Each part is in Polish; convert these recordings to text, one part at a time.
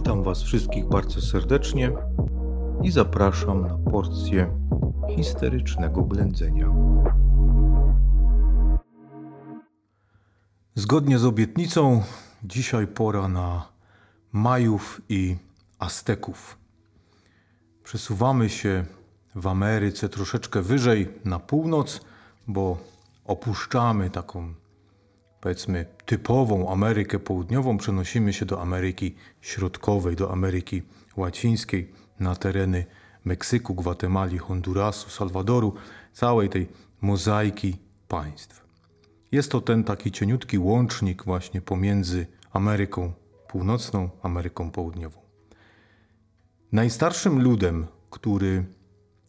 Witam Was wszystkich bardzo serdecznie i zapraszam na porcję histerycznego blędzenia. Zgodnie z obietnicą, dzisiaj pora na Majów i Azteków. Przesuwamy się w Ameryce troszeczkę wyżej na północ, bo opuszczamy taką, powiedzmy, typową Amerykę Południową przenosimy się do Ameryki Środkowej, do Ameryki Łacińskiej, na tereny Meksyku, Gwatemali, Hondurasu, Salwadoru, całej tej mozaiki państw. Jest to ten taki cieniutki łącznik właśnie pomiędzy Ameryką Północną, Ameryką Południową. Najstarszym ludem, który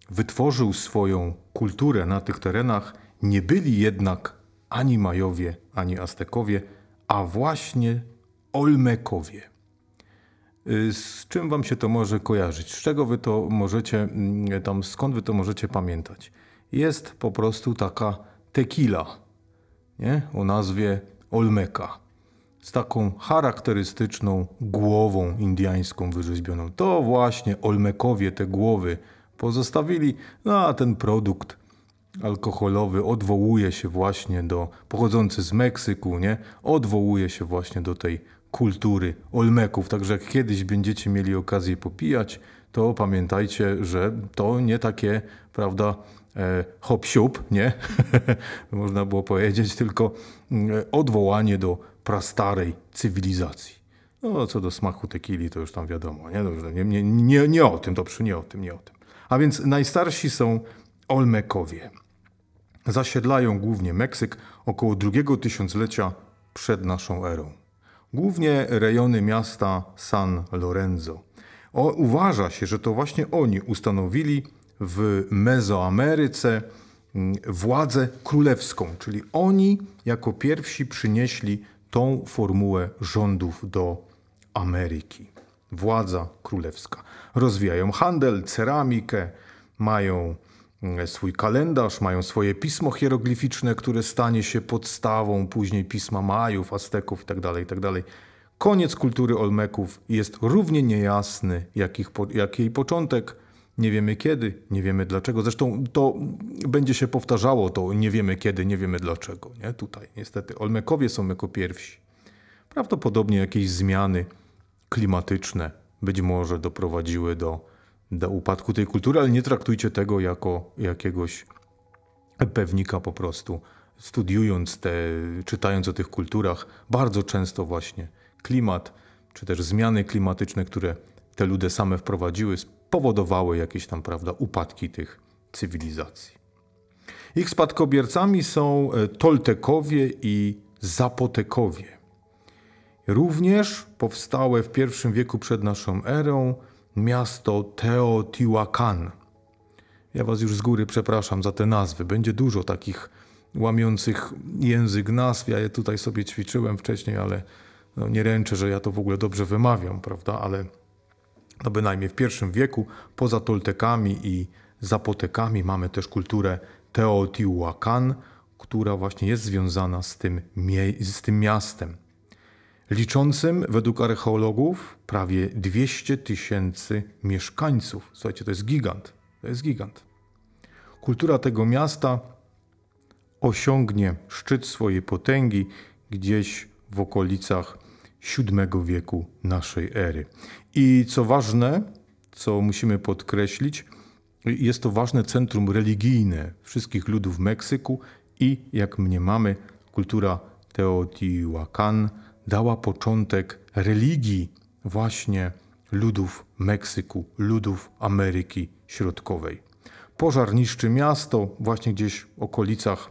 wytworzył swoją kulturę na tych terenach, nie byli jednak ani Majowie, ani Aztekowie, a właśnie Olmekowie. Y, z czym wam się to może kojarzyć? Z czego wy to możecie, mm, tam skąd wy to możecie pamiętać? Jest po prostu taka tequila nie? o nazwie Olmeka. Z taką charakterystyczną głową indyjską wyrzeźbioną. To właśnie Olmekowie te głowy pozostawili, no a ten produkt alkoholowy odwołuje się właśnie do, pochodzący z Meksyku, nie? Odwołuje się właśnie do tej kultury Olmeków. Także jak kiedyś będziecie mieli okazję popijać, to pamiętajcie, że to nie takie, prawda, e, hop nie? Można było powiedzieć, tylko mm, e, odwołanie do prastarej cywilizacji. No, co do smaku tekili, to już tam wiadomo, nie? Dobrze, no, nie, nie, nie, nie o tym, dobrze, nie o tym, nie o tym. A więc najstarsi są Olmekowie zasiedlają głównie Meksyk około drugiego tysiąclecia przed naszą erą. Głównie rejony miasta San Lorenzo. O, uważa się, że to właśnie oni ustanowili w Mezoameryce mm, władzę królewską, czyli oni jako pierwsi przynieśli tą formułę rządów do Ameryki. Władza królewska. Rozwijają handel, ceramikę, mają Mm, swój kalendarz, mają swoje pismo hieroglificzne, które stanie się podstawą później pisma Majów, Azteków itd. Tak itd. Tak Koniec kultury Olmeków jest równie niejasny jak, ich, jak jej początek. Nie wiemy kiedy, nie wiemy dlaczego. Zresztą to będzie się powtarzało, to nie wiemy kiedy, nie wiemy dlaczego. Nie? Tutaj niestety Olmekowie są jako pierwsi. Prawdopodobnie jakieś zmiany klimatyczne być może doprowadziły do do upadku tej kultury, ale nie traktujcie tego jako jakiegoś pewnika po prostu. Studiując te, czytając o tych kulturach, bardzo często właśnie klimat, czy też zmiany klimatyczne, które te ludy same wprowadziły, spowodowały jakieś tam, prawda, upadki tych cywilizacji. Ich spadkobiercami są e, Toltekowie i Zapotekowie. Również powstałe w pierwszym wieku przed naszą erą miasto Teotihuacan. Ja was już z góry przepraszam za te nazwy. Będzie dużo takich łamiących język nazw. Ja je tutaj sobie ćwiczyłem wcześniej, ale no nie ręczę, że ja to w ogóle dobrze wymawiam, prawda? Ale no bynajmniej w pierwszym wieku poza Toltekami i Zapotekami mamy też kulturę Teotihuacan, która właśnie jest związana z tym, z tym miastem liczącym według archeologów prawie 200 tysięcy mieszkańców. Słuchajcie, to jest gigant. To jest gigant. Kultura tego miasta osiągnie szczyt swojej potęgi gdzieś w okolicach VII wieku naszej ery. I co ważne, co musimy podkreślić, jest to ważne centrum religijne wszystkich ludów Meksyku i, jak mniemamy, kultura Teotihuacan dała początek religii właśnie ludów Meksyku, ludów Ameryki Środkowej. Pożar niszczy miasto właśnie gdzieś w okolicach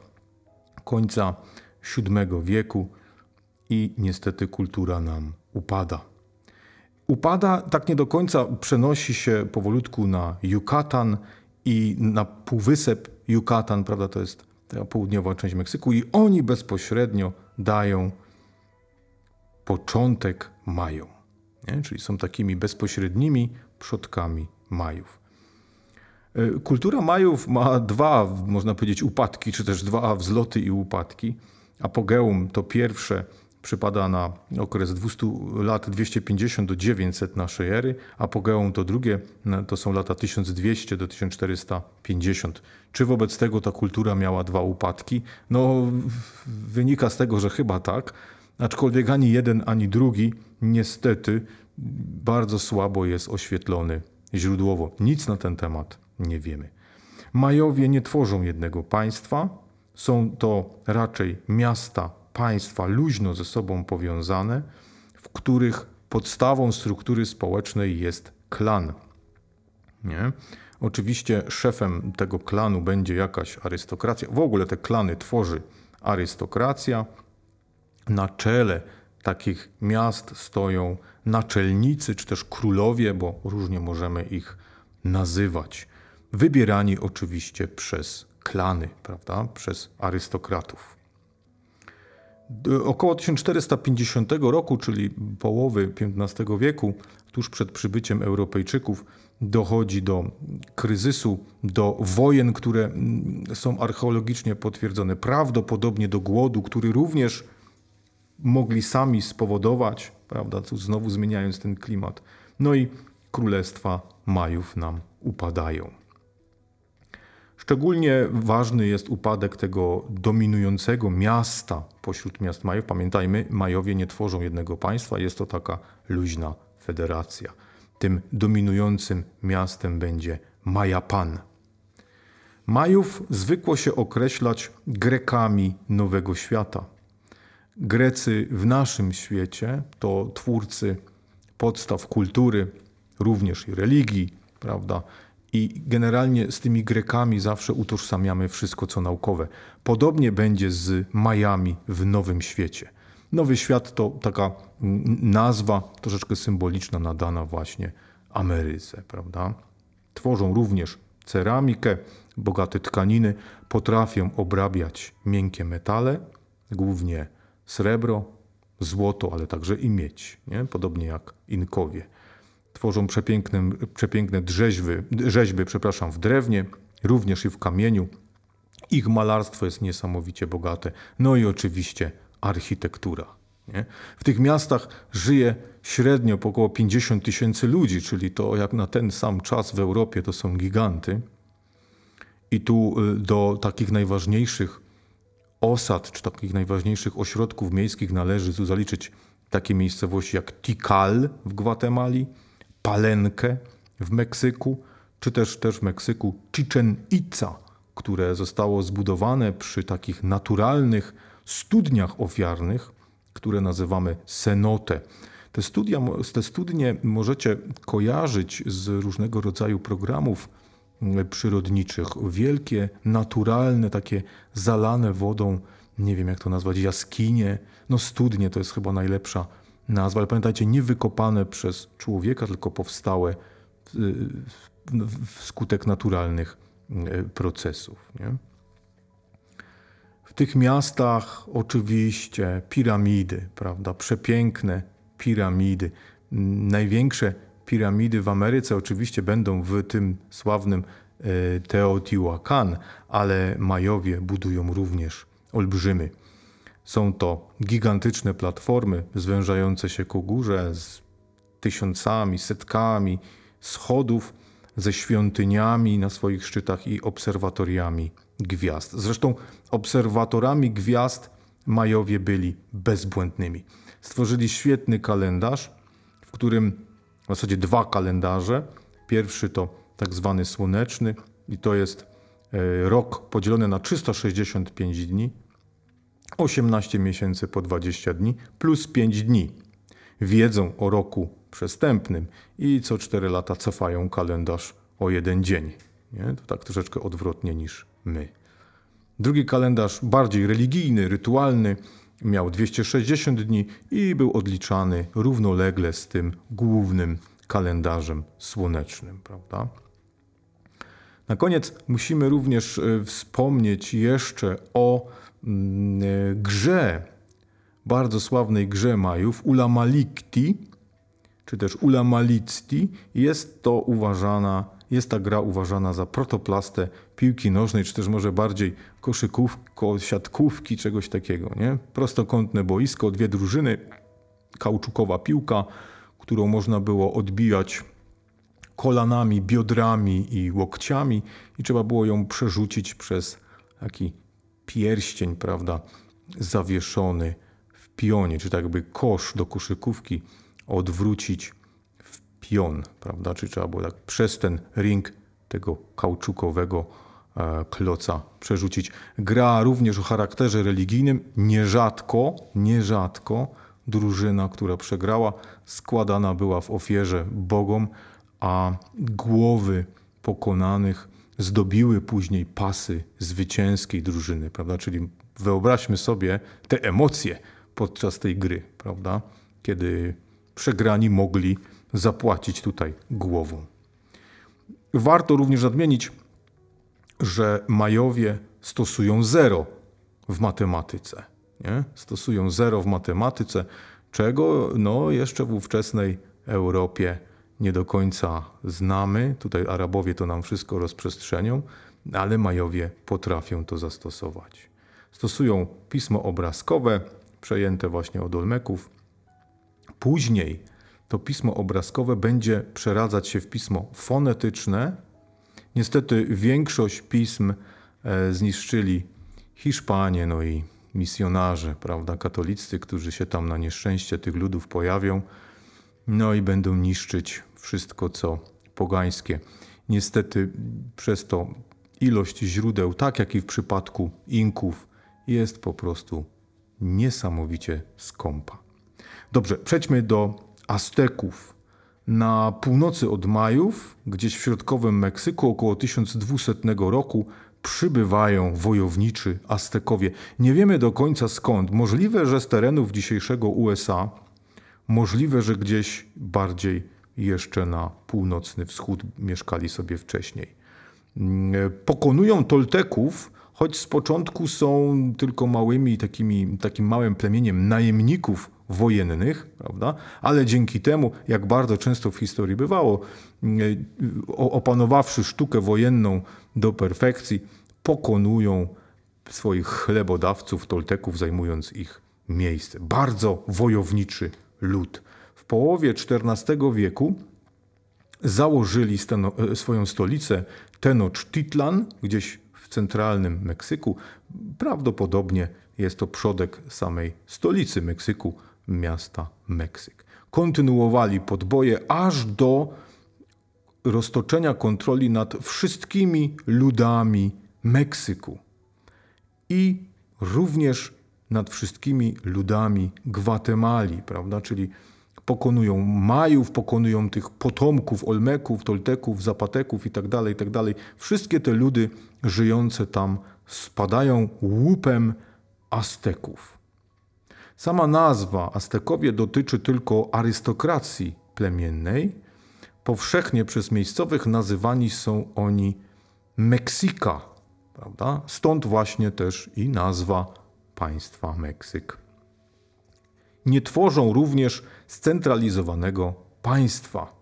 końca VII wieku i niestety kultura nam upada. Upada, tak nie do końca przenosi się powolutku na Yucatan i na półwysep Yucatan, prawda, to jest ta południowa część Meksyku i oni bezpośrednio dają początek mają. Nie? Czyli są takimi bezpośrednimi przodkami Majów. E, kultura Majów ma dwa, można powiedzieć, upadki, czy też dwa wzloty i upadki. Apogeum to pierwsze przypada na okres 200 lat 250 do 900 naszej ery, apogeum to drugie to są lata 1200 do 1450. Czy wobec tego ta kultura miała dwa upadki? No wynika z tego, że chyba tak. Aczkolwiek ani jeden, ani drugi niestety bardzo słabo jest oświetlony źródłowo. Nic na ten temat nie wiemy. Majowie nie tworzą jednego państwa, są to raczej miasta, państwa luźno ze sobą powiązane, w których podstawą struktury społecznej jest klan. Nie? Oczywiście szefem tego klanu będzie jakaś arystokracja. W ogóle te klany tworzy arystokracja, na czele takich miast stoją naczelnicy czy też królowie, bo różnie możemy ich nazywać. Wybierani oczywiście przez klany, prawda? przez arystokratów. Około 1450 roku, czyli połowy XV wieku, tuż przed przybyciem Europejczyków, dochodzi do kryzysu, do wojen, które mm, są archeologicznie potwierdzone, prawdopodobnie do głodu, który również mogli sami spowodować, prawda, tu znowu zmieniając ten klimat. No i królestwa Majów nam upadają. Szczególnie ważny jest upadek tego dominującego miasta pośród miast Majów. Pamiętajmy, Majowie nie tworzą jednego państwa, jest to taka luźna federacja. Tym dominującym miastem będzie Majapan. Majów zwykło się określać Grekami Nowego Świata. Grecy w naszym świecie to twórcy podstaw kultury, również i religii, prawda? I generalnie z tymi Grekami zawsze utożsamiamy wszystko, co naukowe. Podobnie będzie z Majami w Nowym Świecie. Nowy Świat to taka nazwa troszeczkę symboliczna nadana właśnie Ameryce, prawda? Tworzą również ceramikę, bogate tkaniny, potrafią obrabiać miękkie metale, głównie srebro, złoto, ale także i miedź, nie? podobnie jak Inkowie. Tworzą przepiękne, przepiękne drzeźwy, rzeźby przepraszam, w drewnie, również i w kamieniu. Ich malarstwo jest niesamowicie bogate. No i oczywiście architektura. Nie? W tych miastach żyje średnio około 50 tysięcy ludzi, czyli to jak na ten sam czas w Europie to są giganty. I tu y, do takich najważniejszych osad czy takich najważniejszych ośrodków miejskich należy tu zaliczyć takie miejscowości jak Tikal w Gwatemali, Palenque w Meksyku, czy też, też w Meksyku Chichen Itza, które zostało zbudowane przy takich naturalnych studniach ofiarnych, które nazywamy cenote. Te, studia, te studnie możecie kojarzyć z różnego rodzaju programów przyrodniczych. Wielkie, naturalne, takie zalane wodą, nie wiem jak to nazwać, jaskinie, no studnie to jest chyba najlepsza nazwa, ale pamiętajcie, nie wykopane przez człowieka, tylko powstałe y, wskutek naturalnych y, procesów. Nie? W tych miastach oczywiście piramidy, prawda? Przepiękne piramidy, największe piramidy w Ameryce oczywiście będą w tym sławnym e, Teotihuacan, ale Majowie budują również olbrzymy. Są to gigantyczne platformy zwężające się ku górze z tysiącami, setkami schodów, ze świątyniami na swoich szczytach i obserwatoriami gwiazd. Zresztą obserwatorami gwiazd Majowie byli bezbłędnymi. Stworzyli świetny kalendarz, w którym w zasadzie dwa kalendarze. Pierwszy to tak zwany słoneczny i to jest e, rok podzielony na 365 dni, 18 miesięcy po 20 dni plus 5 dni. Wiedzą o roku przestępnym i co 4 lata cofają kalendarz o jeden dzień. Nie? To tak troszeczkę odwrotnie niż my. Drugi kalendarz bardziej religijny, rytualny, Miał 260 dni i był odliczany równolegle z tym głównym kalendarzem słonecznym, prawda? Na koniec musimy również e, wspomnieć jeszcze o mm, e, grze, bardzo sławnej grze Majów, Ula Malikti, czy też Ula Malicti. Jest to uważana jest ta gra uważana za protoplastę piłki nożnej, czy też może bardziej koszykówki, siatkówki, czegoś takiego. Nie? Prostokątne boisko, dwie drużyny, kauczukowa piłka, którą można było odbijać kolanami, biodrami i łokciami i trzeba było ją przerzucić przez taki pierścień, prawda, zawieszony w pionie, czy tak jakby kosz do koszykówki odwrócić pion, prawda? Czyli trzeba było tak przez ten ring tego kauczukowego e, kloca przerzucić. Gra również o charakterze religijnym. Nierzadko, nierzadko drużyna, która przegrała, składana była w ofierze bogom, a głowy pokonanych zdobiły później pasy zwycięskiej drużyny, prawda? Czyli wyobraźmy sobie te emocje podczas tej gry, prawda? Kiedy przegrani mogli zapłacić tutaj głową. Warto również nadmienić, że Majowie stosują zero w matematyce. Nie? Stosują zero w matematyce, czego no, jeszcze w ówczesnej Europie nie do końca znamy. Tutaj Arabowie to nam wszystko rozprzestrzenią, ale Majowie potrafią to zastosować. Stosują pismo obrazkowe, przejęte właśnie od Olmeków. Później to pismo obrazkowe będzie przeradzać się w pismo fonetyczne. Niestety większość pism e, zniszczyli Hiszpanie, no i misjonarze, prawda, katolicy, którzy się tam na nieszczęście tych ludów pojawią, no i będą niszczyć wszystko, co pogańskie. Niestety przez to ilość źródeł, tak jak i w przypadku Inków, jest po prostu niesamowicie skąpa. Dobrze, przejdźmy do Azteków. Na północy od Majów, gdzieś w środkowym Meksyku, około 1200 roku, przybywają wojowniczy Aztekowie. Nie wiemy do końca skąd. Możliwe, że z terenów dzisiejszego USA, możliwe, że gdzieś bardziej jeszcze na północny wschód mieszkali sobie wcześniej. Pokonują Tolteków, choć z początku są tylko małymi, takimi, takim małym plemieniem najemników wojennych, prawda? ale dzięki temu, jak bardzo często w historii bywało, e, opanowawszy sztukę wojenną do perfekcji, pokonują swoich chlebodawców, tolteków, zajmując ich miejsce. Bardzo wojowniczy lud. W połowie XIV wieku założyli e, swoją stolicę Tenochtitlan, gdzieś w centralnym Meksyku. Prawdopodobnie jest to przodek samej stolicy Meksyku, miasta Meksyk. Kontynuowali podboje aż do roztoczenia kontroli nad wszystkimi ludami Meksyku i również nad wszystkimi ludami Gwatemali, prawda? Czyli pokonują Majów, pokonują tych potomków Olmeków, Tolteków, Zapateków tak itd. Tak Wszystkie te ludy żyjące tam spadają łupem Azteków. Sama nazwa Aztekowie dotyczy tylko arystokracji plemiennej. Powszechnie przez miejscowych nazywani są oni Meksika, prawda? Stąd właśnie też i nazwa państwa Meksyk. Nie tworzą również scentralizowanego państwa.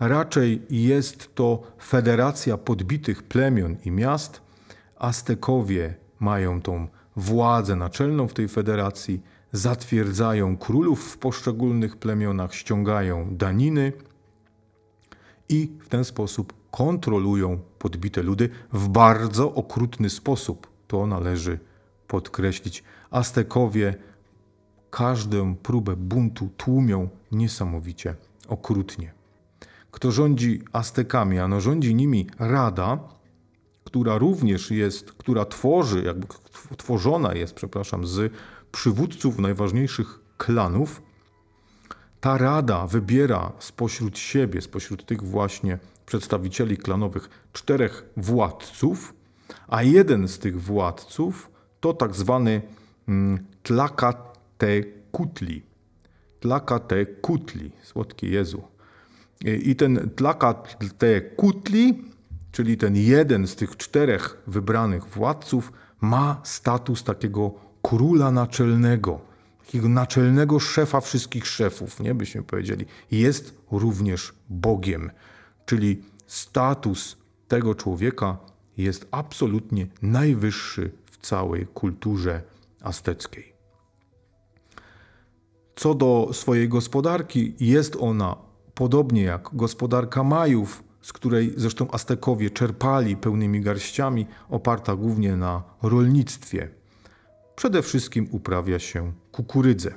Raczej jest to federacja podbitych plemion i miast. Aztekowie mają tą władzę naczelną w tej federacji zatwierdzają królów w poszczególnych plemionach, ściągają daniny i w ten sposób kontrolują podbite ludy w bardzo okrutny sposób. To należy podkreślić. Aztekowie każdą próbę buntu tłumią niesamowicie okrutnie. Kto rządzi Aztekami? no rządzi nimi Rada, która również jest, która tworzy, jakby tworzona jest, przepraszam, z przywódców najważniejszych klanów, ta rada wybiera spośród siebie, spośród tych właśnie przedstawicieli klanowych, czterech władców, a jeden z tych władców to tak zwany mm, Tlakatecutli. Tlakatecutli, słodki Jezu. I ten Tlakatecutli, czyli ten jeden z tych czterech wybranych władców, ma status takiego króla naczelnego, takiego naczelnego szefa wszystkich szefów, nie byśmy powiedzieli, jest również Bogiem. Czyli status tego człowieka jest absolutnie najwyższy w całej kulturze azteckiej. Co do swojej gospodarki, jest ona podobnie jak gospodarka Majów, z której zresztą Aztekowie czerpali pełnymi garściami, oparta głównie na rolnictwie przede wszystkim uprawia się kukurydzę.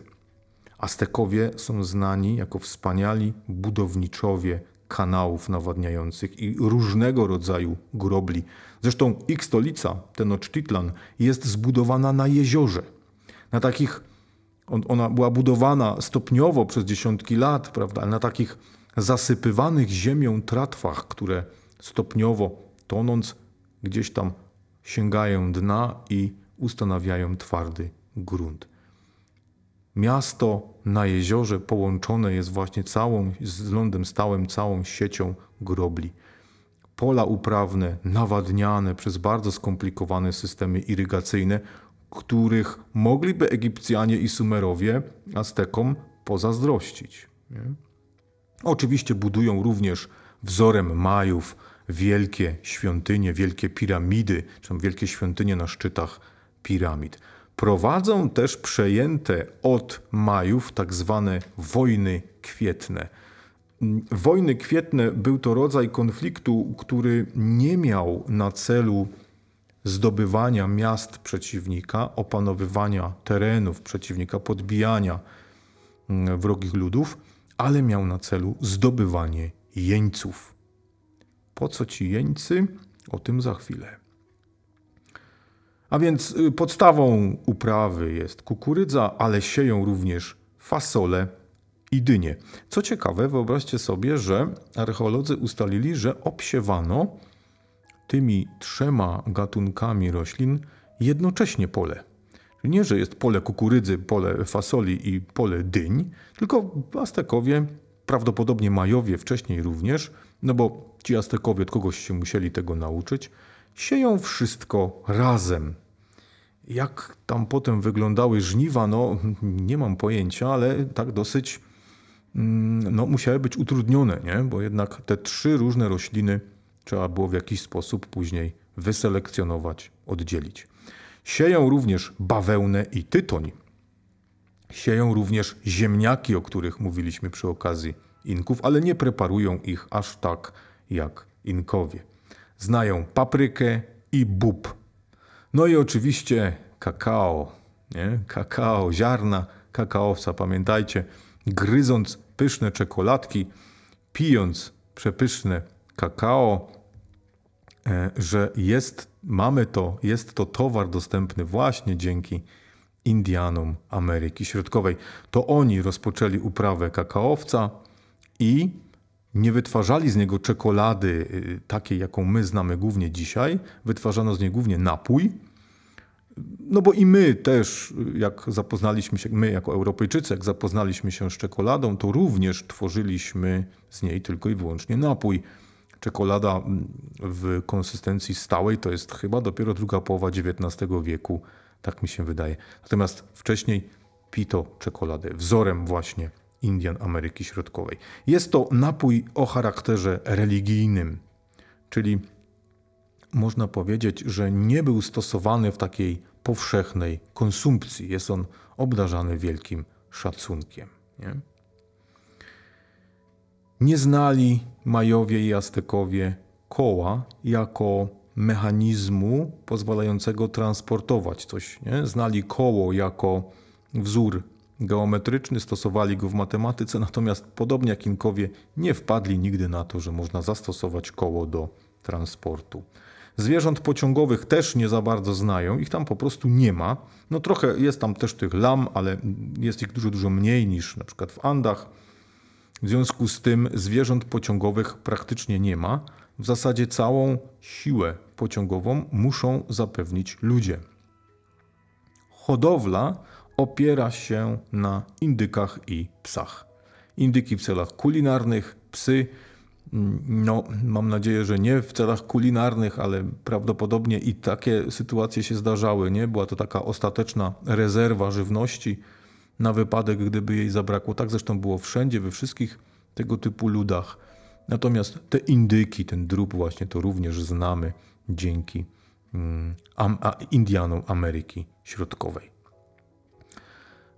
Aztekowie są znani jako wspaniali budowniczowie kanałów nawadniających i różnego rodzaju grobli. Zresztą ich stolica, Tenochtitlan, jest zbudowana na jeziorze. Na takich, ona była budowana stopniowo przez dziesiątki lat, prawda, ale na takich zasypywanych ziemią tratwach, które stopniowo tonąc gdzieś tam sięgają dna i ustanawiają twardy grunt. Miasto na jeziorze połączone jest właśnie całą, z lądem stałym, całą siecią grobli. Pola uprawne nawadniane przez bardzo skomplikowane systemy irygacyjne, których mogliby Egipcjanie i Sumerowie Aztekom pozazdrościć. Nie? Oczywiście budują również wzorem Majów wielkie świątynie, wielkie piramidy, czy wielkie świątynie na szczytach piramid. Prowadzą też przejęte od Majów tak zwane wojny kwietne. Wojny kwietne był to rodzaj konfliktu, który nie miał na celu zdobywania miast przeciwnika, opanowywania terenów przeciwnika, podbijania mm, wrogich ludów, ale miał na celu zdobywanie jeńców. Po co ci jeńcy? O tym za chwilę. A więc y, podstawą uprawy jest kukurydza, ale sieją również fasole i dynie. Co ciekawe, wyobraźcie sobie, że archeolodzy ustalili, że obsiewano tymi trzema gatunkami roślin jednocześnie pole. nie, że jest pole kukurydzy, pole fasoli i pole dyń, tylko Aztekowie, prawdopodobnie Majowie wcześniej również, no bo ci Aztekowie od kogoś się musieli tego nauczyć, sieją wszystko razem. Jak tam potem wyglądały żniwa, no nie mam pojęcia, ale tak dosyć mm, no, musiały być utrudnione, nie? bo jednak te trzy różne rośliny trzeba było w jakiś sposób później wyselekcjonować, oddzielić. Sieją również bawełnę i tytoń. Sieją również ziemniaki, o których mówiliśmy przy okazji Inków, ale nie preparują ich aż tak jak Inkowie. Znają paprykę i bób. No i oczywiście kakao, nie? kakao, ziarna kakaowca. Pamiętajcie, gryząc pyszne czekoladki, pijąc przepyszne kakao, e, że jest, mamy to, jest to towar dostępny właśnie dzięki Indianom Ameryki Środkowej. To oni rozpoczęli uprawę kakaowca i nie wytwarzali z niego czekolady y, takiej, jaką my znamy głównie dzisiaj. Wytwarzano z niej głównie napój. No bo i my też, y, jak zapoznaliśmy się, my jako Europejczycy, jak zapoznaliśmy się z czekoladą, to również tworzyliśmy z niej tylko i wyłącznie napój. Czekolada w konsystencji stałej to jest chyba dopiero druga połowa XIX wieku, tak mi się wydaje. Natomiast wcześniej pito czekoladę wzorem właśnie Indian Ameryki Środkowej. Jest to napój o charakterze religijnym, czyli można powiedzieć, że nie był stosowany w takiej powszechnej konsumpcji. Jest on obdarzany wielkim szacunkiem. Nie? nie znali Majowie i Aztekowie koła jako mechanizmu pozwalającego transportować coś. Nie? Znali koło jako wzór geometryczny, stosowali go w matematyce, natomiast podobnie jak Inkowie nie wpadli nigdy na to, że można zastosować koło do transportu. Zwierząt pociągowych też nie za bardzo znają, ich tam po prostu nie ma. No trochę jest tam też tych lam, ale jest ich dużo, dużo mniej niż na przykład w Andach. W związku z tym zwierząt pociągowych praktycznie nie ma. W zasadzie całą siłę pociągową muszą zapewnić ludzie. Hodowla opiera się na indykach i psach. Indyki w celach kulinarnych, psy, mm, no, mam nadzieję, że nie w celach kulinarnych, ale prawdopodobnie i takie sytuacje się zdarzały. Nie? Była to taka ostateczna rezerwa żywności na wypadek, gdyby jej zabrakło. Tak zresztą było wszędzie, we wszystkich tego typu ludach. Natomiast te indyki, ten drób właśnie to również znamy dzięki mm, Indianom Ameryki Środkowej.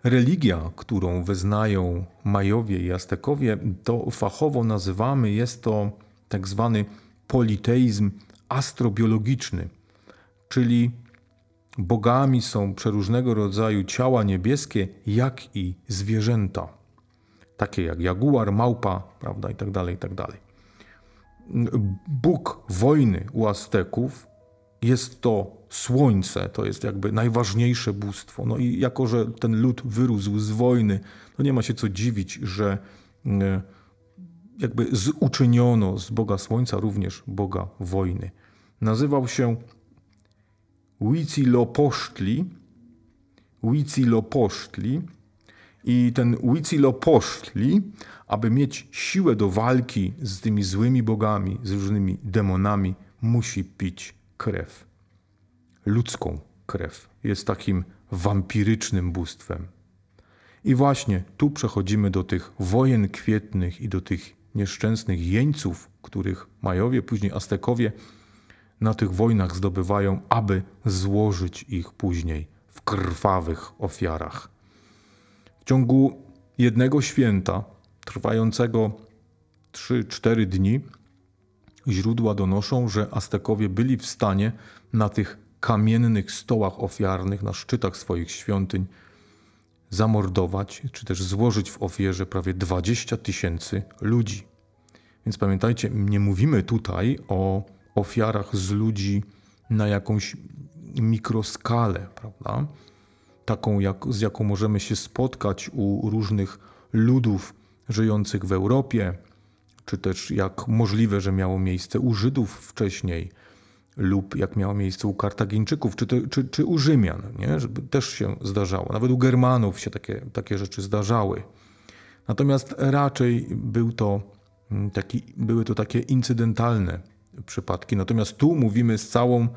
Religia, którą wyznają Majowie i Aztekowie, to fachowo nazywamy, jest to tak zwany politeizm astrobiologiczny, czyli bogami są przeróżnego rodzaju ciała niebieskie, jak i zwierzęta, takie jak jaguar, małpa, prawda, itd., tak itd. Tak Bóg wojny u Azteków jest to słońce, to jest jakby najważniejsze bóstwo. No i jako, że ten lud wyrósł z wojny, to no nie ma się co dziwić, że e, jakby zuczyniono z Boga Słońca również Boga Wojny. Nazywał się Huitzilopochtli, Huitzilopochtli i ten Huitzilopochtli, aby mieć siłę do walki z tymi złymi bogami, z różnymi demonami, musi pić krew, ludzką krew, jest takim wampirycznym bóstwem. I właśnie tu przechodzimy do tych wojen kwietnych i do tych nieszczęsnych jeńców, których Majowie, później Aztekowie na tych wojnach zdobywają, aby złożyć ich później w krwawych ofiarach. W ciągu jednego święta, trwającego 3-4 dni, Źródła donoszą, że Aztekowie byli w stanie na tych kamiennych stołach ofiarnych, na szczytach swoich świątyń, zamordować czy też złożyć w ofierze prawie 20 tysięcy ludzi. Więc pamiętajcie, nie mówimy tutaj o ofiarach z ludzi na jakąś mikroskalę, prawda? Taką, jak, z jaką możemy się spotkać u różnych ludów żyjących w Europie, czy też jak możliwe, że miało miejsce u Żydów wcześniej, lub jak miało miejsce u Kartagińczyków, czy, to, czy, czy u Rzymian, nie? Żeby też się zdarzało. Nawet u Germanów się takie, takie rzeczy zdarzały. Natomiast raczej był to mm, taki, były to takie incydentalne przypadki. Natomiast tu mówimy z całą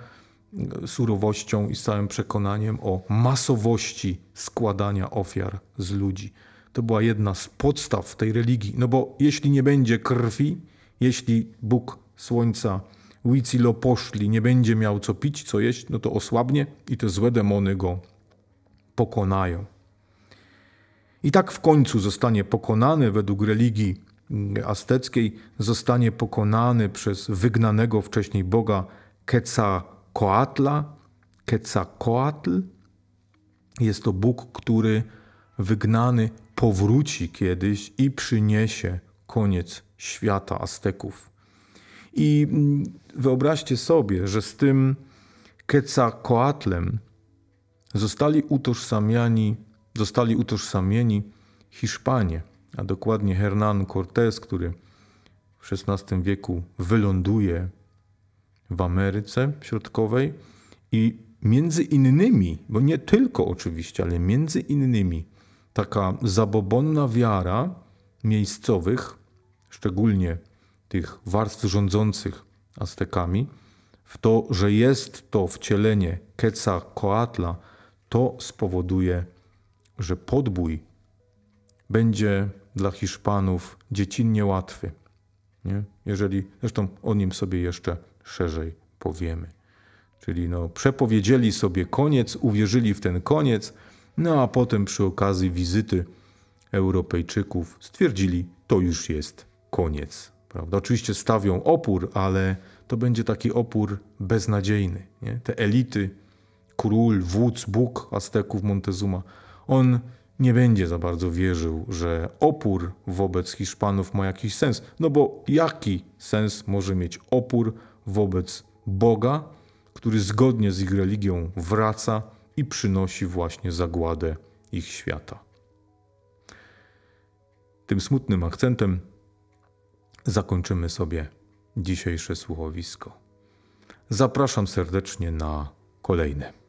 e, surowością i z całym przekonaniem o masowości składania ofiar z ludzi. To była jedna z podstaw tej religii. No bo jeśli nie będzie krwi, jeśli Bóg Słońca Wicilo poszli, nie będzie miał co pić, co jeść, no to osłabnie i te złe demony go pokonają. I tak w końcu zostanie pokonany według religii azteckiej, zostanie pokonany przez wygnanego wcześniej boga Quetzalcoatla. Quetzalcoatl jest to bóg, który wygnany powróci kiedyś i przyniesie koniec świata Azteków. I mm, wyobraźcie sobie, że z tym Quetzalcoatlem zostali utożsamiani, zostali utożsamieni Hiszpanie, a dokładnie Hernán Cortés, który w XVI wieku wyląduje w Ameryce Środkowej i między innymi, bo nie tylko oczywiście, ale między innymi taka zabobonna wiara miejscowych, szczególnie tych warstw rządzących Aztekami, w to, że jest to wcielenie Keca Koatla, to spowoduje, że podbój będzie dla Hiszpanów dziecinnie łatwy. Nie? Jeżeli, zresztą o nim sobie jeszcze szerzej powiemy. Czyli no, przepowiedzieli sobie koniec, uwierzyli w ten koniec, no a potem przy okazji wizyty Europejczyków stwierdzili, to już jest koniec. Prawda? Oczywiście stawią opór, ale to będzie taki opór beznadziejny. Nie? Te elity, król, wódz, Bóg Azteków Montezuma, on nie będzie za bardzo wierzył, że opór wobec Hiszpanów ma jakiś sens. No bo jaki sens może mieć opór wobec Boga, który zgodnie z ich religią wraca i przynosi właśnie zagładę ich świata. Tym smutnym akcentem zakończymy sobie dzisiejsze słuchowisko. Zapraszam serdecznie na kolejne.